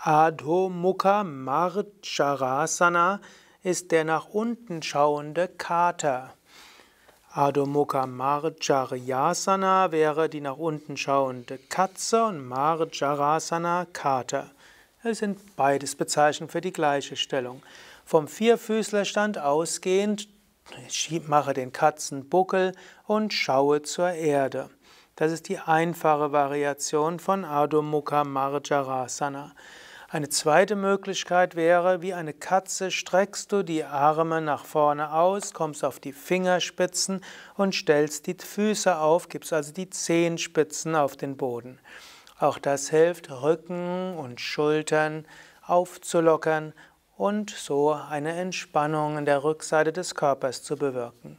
Adhomukha Marcharasana ist der nach unten schauende Kater. Adhomukha Marcharyasana wäre die nach unten schauende Katze und Marcharasana Kater. Es sind beides Bezeichnungen für die gleiche Stellung. Vom Vierfüßlerstand ausgehend mache den Katzenbuckel und schaue zur Erde. Das ist die einfache Variation von Adho Mukha Marjarasana. Eine zweite Möglichkeit wäre, wie eine Katze streckst du die Arme nach vorne aus, kommst auf die Fingerspitzen und stellst die Füße auf, gibst also die Zehenspitzen auf den Boden. Auch das hilft, Rücken und Schultern aufzulockern und so eine Entspannung in der Rückseite des Körpers zu bewirken.